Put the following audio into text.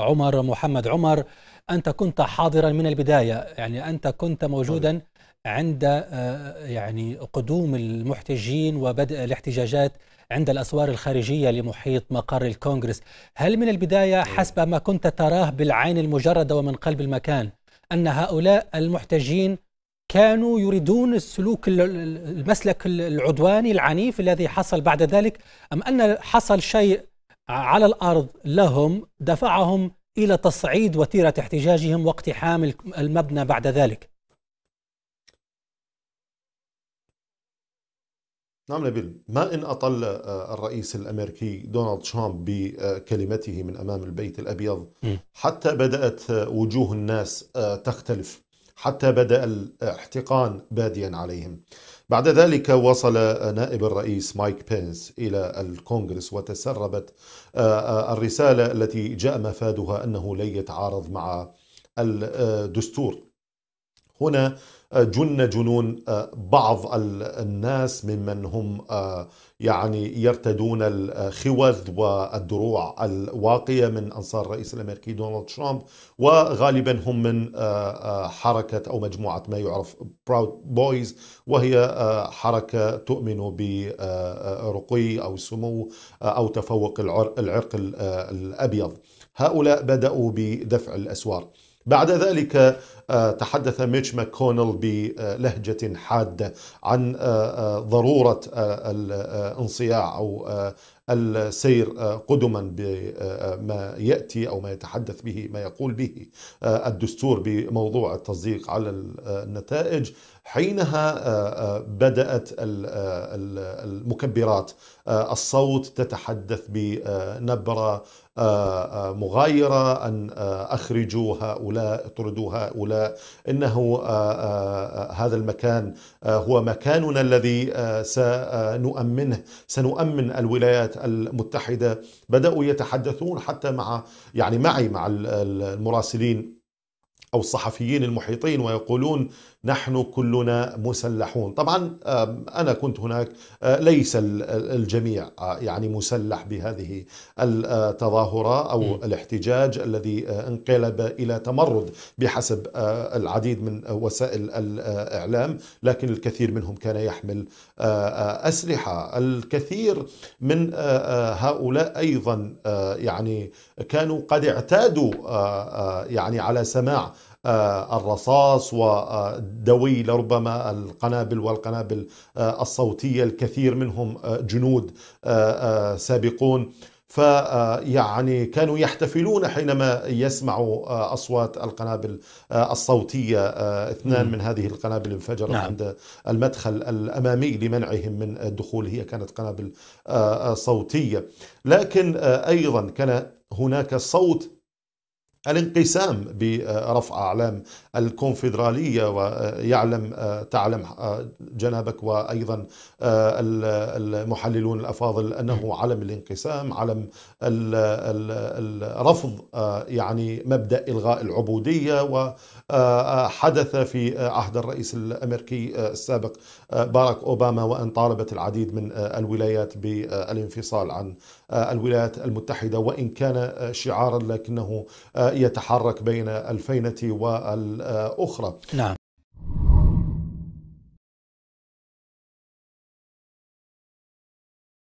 عمر محمد عمر أنت كنت حاضرا من البداية يعني أنت كنت موجودا عند آه، يعني قدوم المحتجين وبدء الاحتجاجات عند الأسوار الخارجية لمحيط مقر الكونغرس هل من البداية إيه. حسب ما كنت تراه بالعين المجردة ومن قلب المكان أن هؤلاء المحتجين كانوا يريدون السلوك المسلك العدواني العنيف الذي حصل بعد ذلك أم أن حصل شيء على الارض لهم دفعهم الى تصعيد وتيره احتجاجهم واقتحام المبنى بعد ذلك. نعم نبيل ما إن أطل آه، الرئيس الأمريكي دونالد ترامب بكلمته من أمام البيت الأبيض حتى بدأت آه، وجوه الناس آه، تختلف حتى بدأ الاحتقان باديا عليهم بعد ذلك وصل نائب الرئيس مايك بينس إلى الكونغرس وتسربت آه، آه، الرسالة التي جاء مفادها أنه لن يتعارض مع الدستور هنا آه، جن جنون آه، بعض الناس ممن هم آه، يعني يرتدون الخوذ والدروع الواقيه من انصار الرئيس الامريكي دونالد ترامب وغالبا هم من حركه او مجموعه ما يعرف براود بويز وهي حركه تؤمن برقي او سمو او تفوق العرق الابيض هؤلاء بداوا بدفع الاسوار بعد ذلك آه، تحدث ميتش ماكونل بلهجة حادة عن آه، آه، ضرورة الانصياع أو السير آه، قدما بما آه، آه، ياتي او ما يتحدث به ما يقول به الدستور بموضوع التصديق على النتائج حينها بدات المكبرات الصوت تتحدث بنبره مغايرة أن أخرجوا هؤلاء اطردوا هؤلاء إنه هذا المكان هو مكاننا الذي سنؤمنه سنؤمن الولايات المتحدة بدأوا يتحدثون حتى مع يعني معي مع المراسلين أو الصحفيين المحيطين ويقولون نحن كلنا مسلحون طبعا أنا كنت هناك آه، ليس الجميع آه، يعني مسلح بهذه التظاهرة أو الاحتجاج الذي آه، انقلب إلى تمرد بحسب العديد من وسائل الإعلام لكن الكثير منهم كان يحمل أسلحة الكثير من هؤلاء أيضا يعني كانوا قد اعتادوا يعني على سماع آه، الرصاص ودوي لربما القنابل والقنابل آه، الصوتية الكثير منهم آه، جنود سابقون فيعني كانوا يحتفلون حينما يسمعوا أصوات القنابل الصوتية اثنان من هذه القنابل انفجرت نعم. عند المدخل الأمامي لمنعهم من الدخول هي كانت قنابل صوتية لكن أيضا كان هناك صوت الانقسام برفع اعلام الكونفدراليه ويعلم آه، تعلم آه، جنابك وايضا آه، المحللون الافاضل انه علم الانقسام علم رفض يعني مبدا الغاء العبوديه وحدث في عهد الرئيس الامريكي السابق باراك اوباما وان طالبت العديد من الولايات بالانفصال عن الولايات المتحده وان كان شعارا لكنه يتحرك بين الفينة والأخرى نعم.